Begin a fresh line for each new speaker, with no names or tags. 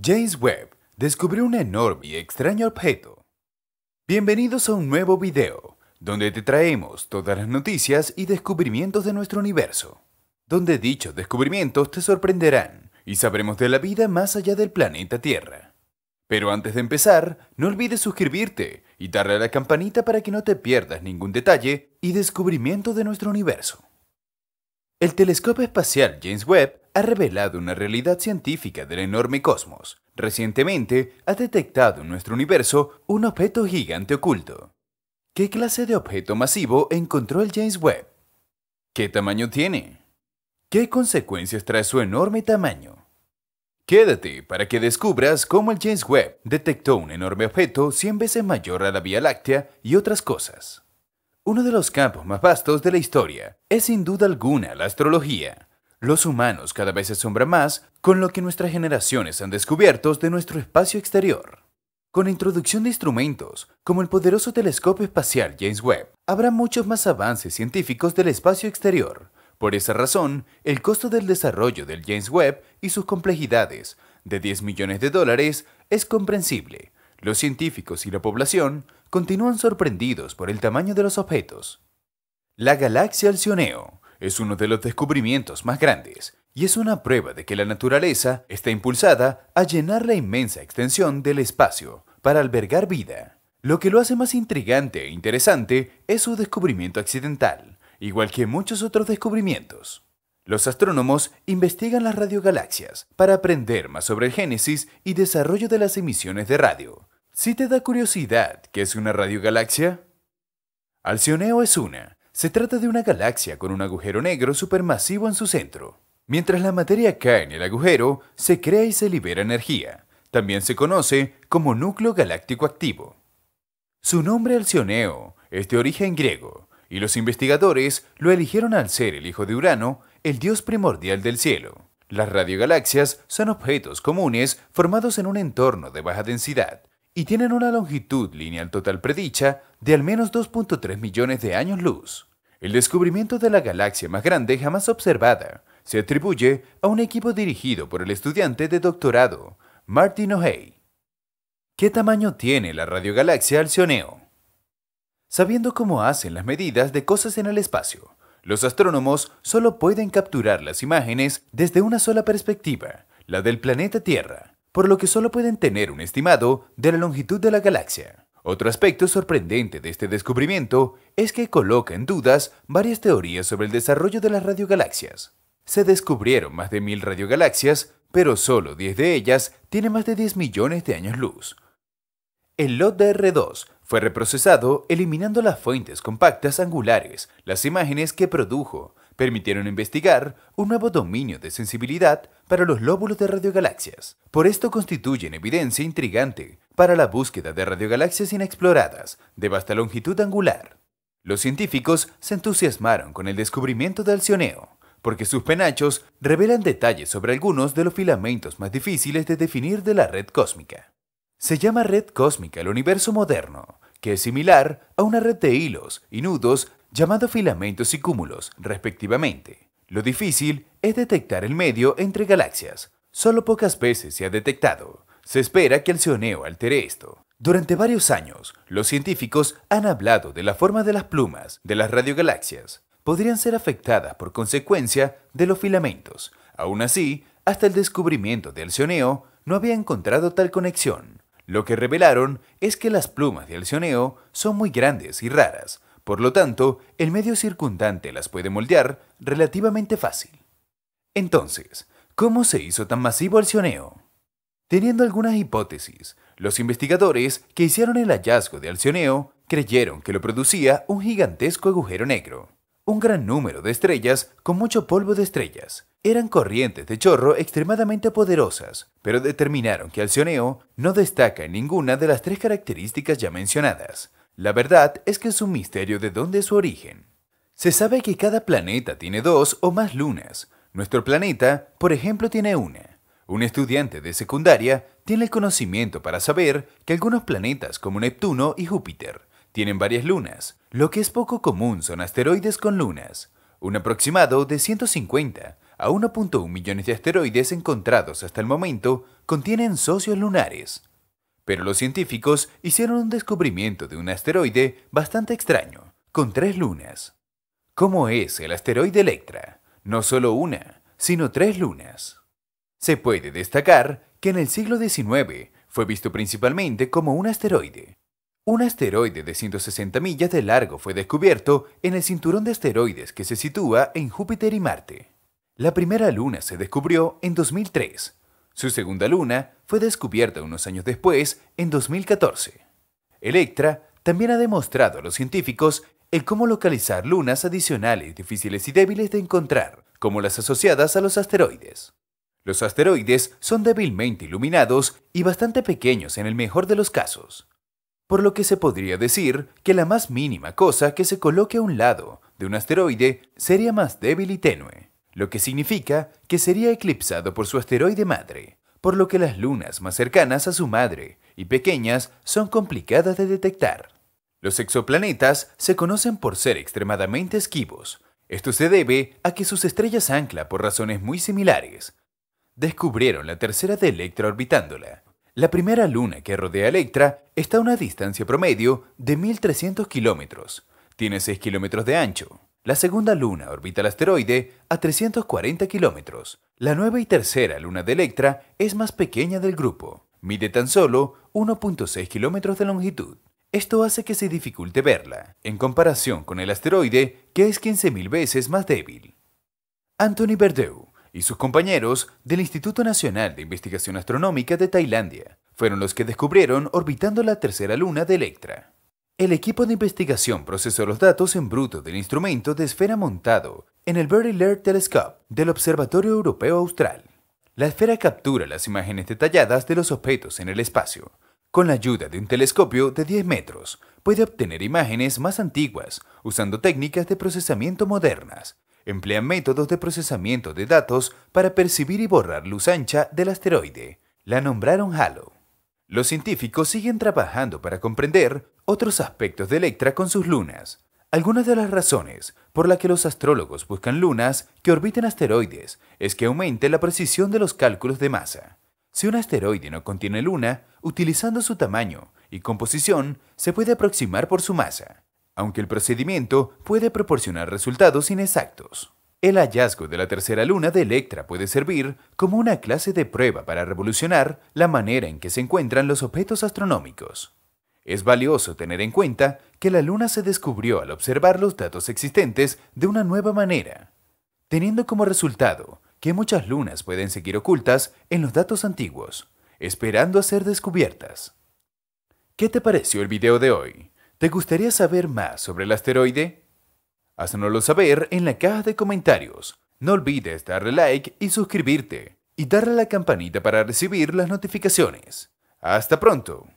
James Webb descubrió un enorme y extraño objeto. Bienvenidos a un nuevo video, donde te traemos todas las noticias y descubrimientos de nuestro universo, donde dichos descubrimientos te sorprenderán y sabremos de la vida más allá del planeta Tierra. Pero antes de empezar, no olvides suscribirte y darle a la campanita para que no te pierdas ningún detalle y descubrimiento de nuestro universo. El telescopio espacial James Webb ha revelado una realidad científica del enorme cosmos. Recientemente ha detectado en nuestro universo un objeto gigante oculto. ¿Qué clase de objeto masivo encontró el James Webb? ¿Qué tamaño tiene? ¿Qué consecuencias trae su enorme tamaño? Quédate para que descubras cómo el James Webb detectó un enorme objeto 100 veces mayor a la Vía Láctea y otras cosas. Uno de los campos más vastos de la historia es sin duda alguna la astrología. Los humanos cada vez se asombran más con lo que nuestras generaciones han descubierto de nuestro espacio exterior. Con la introducción de instrumentos, como el poderoso telescopio espacial James Webb, habrá muchos más avances científicos del espacio exterior. Por esa razón, el costo del desarrollo del James Webb y sus complejidades, de 10 millones de dólares, es comprensible. Los científicos y la población continúan sorprendidos por el tamaño de los objetos. La galaxia Alcioneo es uno de los descubrimientos más grandes y es una prueba de que la naturaleza está impulsada a llenar la inmensa extensión del espacio para albergar vida. Lo que lo hace más intrigante e interesante es su descubrimiento accidental, igual que muchos otros descubrimientos. Los astrónomos investigan las radiogalaxias para aprender más sobre el génesis y desarrollo de las emisiones de radio. Si te da curiosidad, ¿qué es una radiogalaxia? Alcioneo es una, se trata de una galaxia con un agujero negro supermasivo en su centro. Mientras la materia cae en el agujero, se crea y se libera energía. También se conoce como núcleo galáctico activo. Su nombre Alcioneo es de origen griego, y los investigadores lo eligieron al ser el hijo de Urano, el dios primordial del cielo. Las radiogalaxias son objetos comunes formados en un entorno de baja densidad, y tienen una longitud lineal total predicha de al menos 2.3 millones de años luz. El descubrimiento de la galaxia más grande jamás observada se atribuye a un equipo dirigido por el estudiante de doctorado, Martin O'Hay. ¿Qué tamaño tiene la radiogalaxia Alcioneo? Sabiendo cómo hacen las medidas de cosas en el espacio, los astrónomos solo pueden capturar las imágenes desde una sola perspectiva, la del planeta Tierra, por lo que solo pueden tener un estimado de la longitud de la galaxia. Otro aspecto sorprendente de este descubrimiento es que coloca en dudas varias teorías sobre el desarrollo de las radiogalaxias. Se descubrieron más de mil radiogalaxias, pero solo 10 de ellas tienen más de 10 millones de años luz. El lot de R2 fue reprocesado eliminando las fuentes compactas angulares, las imágenes que produjo, permitieron investigar un nuevo dominio de sensibilidad para los lóbulos de radiogalaxias. Por esto constituyen evidencia intrigante para la búsqueda de radiogalaxias inexploradas de vasta longitud angular. Los científicos se entusiasmaron con el descubrimiento de Alcioneo, porque sus penachos revelan detalles sobre algunos de los filamentos más difíciles de definir de la red cósmica. Se llama red cósmica el universo moderno, que es similar a una red de hilos y nudos llamado filamentos y cúmulos, respectivamente. Lo difícil es detectar el medio entre galaxias. Solo pocas veces se ha detectado. Se espera que el cioneo altere esto. Durante varios años, los científicos han hablado de la forma de las plumas de las radiogalaxias. Podrían ser afectadas por consecuencia de los filamentos. Aún así, hasta el descubrimiento del Alcioneo, no había encontrado tal conexión. Lo que revelaron es que las plumas de alcioneo son muy grandes y raras, por lo tanto, el medio circundante las puede moldear relativamente fácil. Entonces, ¿cómo se hizo tan masivo el Teniendo algunas hipótesis, los investigadores que hicieron el hallazgo de alcioneo creyeron que lo producía un gigantesco agujero negro. Un gran número de estrellas con mucho polvo de estrellas. Eran corrientes de chorro extremadamente poderosas, pero determinaron que alcioneo no destaca en ninguna de las tres características ya mencionadas, la verdad es que es un misterio de dónde es su origen. Se sabe que cada planeta tiene dos o más lunas. Nuestro planeta, por ejemplo, tiene una. Un estudiante de secundaria tiene el conocimiento para saber que algunos planetas como Neptuno y Júpiter tienen varias lunas. Lo que es poco común son asteroides con lunas. Un aproximado de 150 a 1.1 millones de asteroides encontrados hasta el momento contienen socios lunares. Pero los científicos hicieron un descubrimiento de un asteroide bastante extraño, con tres lunas. ¿Cómo es el asteroide Electra? No solo una, sino tres lunas. Se puede destacar que en el siglo XIX fue visto principalmente como un asteroide. Un asteroide de 160 millas de largo fue descubierto en el cinturón de asteroides que se sitúa en Júpiter y Marte. La primera luna se descubrió en 2003 su segunda luna fue descubierta unos años después, en 2014. Electra también ha demostrado a los científicos el cómo localizar lunas adicionales difíciles y débiles de encontrar, como las asociadas a los asteroides. Los asteroides son débilmente iluminados y bastante pequeños en el mejor de los casos, por lo que se podría decir que la más mínima cosa que se coloque a un lado de un asteroide sería más débil y tenue lo que significa que sería eclipsado por su asteroide madre, por lo que las lunas más cercanas a su madre y pequeñas son complicadas de detectar. Los exoplanetas se conocen por ser extremadamente esquivos. Esto se debe a que sus estrellas ancla por razones muy similares. Descubrieron la tercera de Electra orbitándola. La primera luna que rodea Electra está a una distancia promedio de 1.300 kilómetros. Tiene 6 kilómetros de ancho. La segunda luna orbita el asteroide a 340 kilómetros. La nueva y tercera luna de Electra es más pequeña del grupo. Mide tan solo 1.6 kilómetros de longitud. Esto hace que se dificulte verla, en comparación con el asteroide, que es 15.000 veces más débil. Anthony Verdeu y sus compañeros del Instituto Nacional de Investigación Astronómica de Tailandia fueron los que descubrieron orbitando la tercera luna de Electra. El equipo de investigación procesó los datos en bruto del instrumento de esfera montado en el Very Large Telescope del Observatorio Europeo Austral. La esfera captura las imágenes detalladas de los objetos en el espacio. Con la ayuda de un telescopio de 10 metros, puede obtener imágenes más antiguas usando técnicas de procesamiento modernas. Emplea métodos de procesamiento de datos para percibir y borrar luz ancha del asteroide. La nombraron Halo. Los científicos siguen trabajando para comprender otros aspectos de Electra con sus lunas. Algunas de las razones por las que los astrólogos buscan lunas que orbiten asteroides es que aumente la precisión de los cálculos de masa. Si un asteroide no contiene luna, utilizando su tamaño y composición, se puede aproximar por su masa, aunque el procedimiento puede proporcionar resultados inexactos. El hallazgo de la tercera luna de Electra puede servir como una clase de prueba para revolucionar la manera en que se encuentran los objetos astronómicos. Es valioso tener en cuenta que la Luna se descubrió al observar los datos existentes de una nueva manera, teniendo como resultado que muchas lunas pueden seguir ocultas en los datos antiguos, esperando a ser descubiertas. ¿Qué te pareció el video de hoy? ¿Te gustaría saber más sobre el asteroide? Haznoslo saber en la caja de comentarios. No olvides darle like y suscribirte, y darle a la campanita para recibir las notificaciones. ¡Hasta pronto!